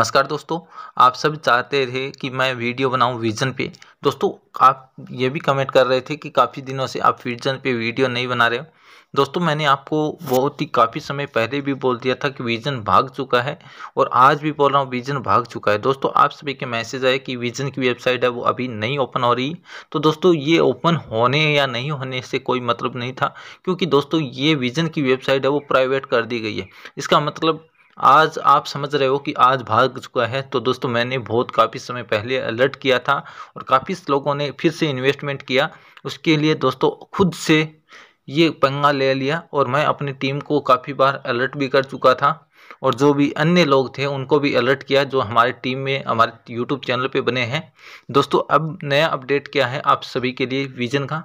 नमस्कार दोस्तों आप सब चाहते थे कि मैं वीडियो बनाऊं विजन पे दोस्तों आप ये भी कमेंट कर रहे थे कि काफ़ी दिनों से आप विजन पे वीडियो नहीं बना रहे हो दोस्तों मैंने आपको बहुत ही काफ़ी समय पहले भी बोल दिया था कि विजन भाग चुका है और आज भी बोल रहा हूँ विजन भाग चुका है दोस्तों आप सभी के मैसेज आए कि विजन की वेबसाइट है वो अभी नहीं ओपन हो रही तो दोस्तों ये ओपन होने या नहीं होने से कोई मतलब नहीं था क्योंकि दोस्तों ये विजन की वेबसाइट है वो प्राइवेट कर दी गई है इसका मतलब आज आप समझ रहे हो कि आज भाग चुका है तो दोस्तों मैंने बहुत काफ़ी समय पहले अलर्ट किया था और काफ़ी लोगों ने फिर से इन्वेस्टमेंट किया उसके लिए दोस्तों खुद से ये पंगा ले लिया और मैं अपनी टीम को काफ़ी बार अलर्ट भी कर चुका था और जो भी अन्य लोग थे उनको भी अलर्ट किया जो हमारे टीम में हमारे यूट्यूब चैनल पे बने हैं दोस्तों अब नया अपडेट क्या है आप सभी के लिए विजन का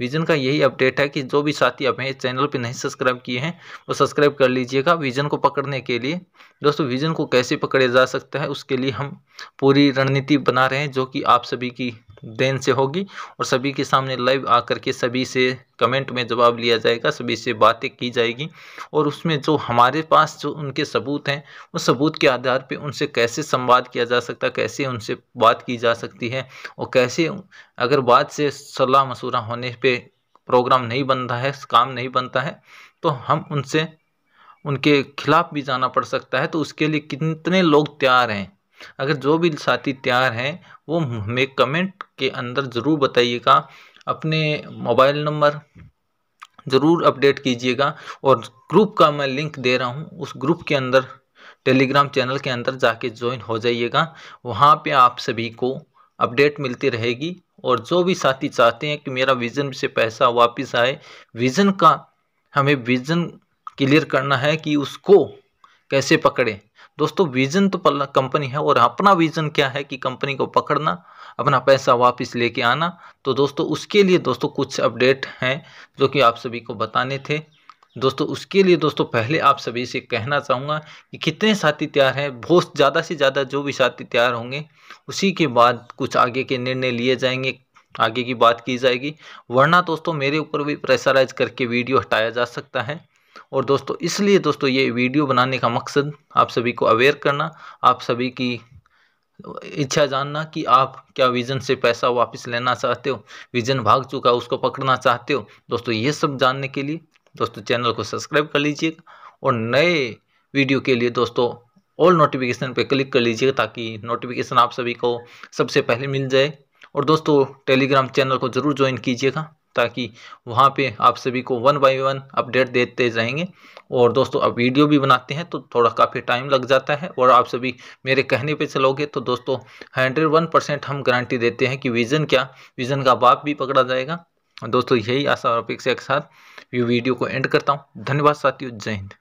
विजन का यही अपडेट है कि जो भी साथी अब इस चैनल पे नहीं सब्सक्राइब किए हैं वो सब्सक्राइब कर लीजिएगा विजन को पकड़ने के लिए दोस्तों विजन को कैसे पकड़े जा सकता है उसके लिए हम पूरी रणनीति बना रहे हैं जो कि आप सभी की देन से होगी और सभी के सामने लाइव आकर के सभी से कमेंट में जवाब लिया जाएगा सभी से बातें की जाएगी और उसमें जो हमारे पास जो उनके सबूत हैं उस सबूत के आधार पे उनसे कैसे संवाद किया जा सकता कैसे उनसे बात की जा सकती है और कैसे अगर बात से सलाह मशूरा होने पर प्रोग्राम नहीं बनता है काम नहीं बनता है तो हम उनसे उनके खिलाफ़ भी जाना पड़ सकता है तो उसके लिए कितने लोग तैयार हैं अगर जो भी साथी तैयार हैं वो हमें कमेंट के अंदर ज़रूर बताइएगा अपने मोबाइल नंबर ज़रूर अपडेट कीजिएगा और ग्रुप का मैं लिंक दे रहा हूँ उस ग्रुप के अंदर टेलीग्राम चैनल के अंदर जाके ज्वाइन हो जाइएगा वहाँ पे आप सभी को अपडेट मिलती रहेगी और जो भी साथी चाहते हैं कि मेरा विज़न से पैसा वापस आए विज़न का हमें विज़न क्लियर करना है कि उसको कैसे पकड़ें दोस्तों विजन तो कंपनी है और अपना विजन क्या है कि कंपनी को पकड़ना अपना पैसा वापस लेके आना तो दोस्तों उसके लिए दोस्तों कुछ अपडेट हैं जो कि आप सभी को बताने थे दोस्तों उसके लिए दोस्तों पहले आप सभी से कहना चाहूँगा कि कितने साथी तैयार हैं बहुत ज़्यादा से ज़्यादा जो भी साथी तैयार होंगे उसी के बाद कुछ आगे के निर्णय लिए जाएंगे आगे की बात की जाएगी वरना दोस्तों मेरे ऊपर भी प्रेशराइज करके वीडियो हटाया जा सकता है और दोस्तों इसलिए दोस्तों ये वीडियो बनाने का मकसद आप सभी को अवेयर करना आप सभी की इच्छा जानना कि आप क्या विज़न से पैसा वापस लेना चाहते हो विज़न भाग चुका उसको पकड़ना चाहते हो दोस्तों ये सब जानने के लिए दोस्तों चैनल को सब्सक्राइब कर लीजिएगा और नए वीडियो के लिए दोस्तों ऑल नोटिफिकेशन पर क्लिक कर लीजिएगा ताकि नोटिफिकेशन आप सभी को सबसे पहले मिल जाए और दोस्तों टेलीग्राम चैनल को ज़रूर ज्वाइन कीजिएगा ताकि वहाँ पे आप सभी को वन बाय वन अपडेट देते जाएंगे और दोस्तों अब वीडियो भी बनाते हैं तो थोड़ा काफ़ी टाइम लग जाता है और आप सभी मेरे कहने पे चलोगे तो दोस्तों हंड्रेड वन परसेंट हम गारंटी देते हैं कि विज़न क्या विज़न का बाप भी पकड़ा जाएगा दोस्तों यही आशा और अपेक्षा के साथ ये वीडियो को एंड करता हूँ धन्यवाद साथियों जय हिंद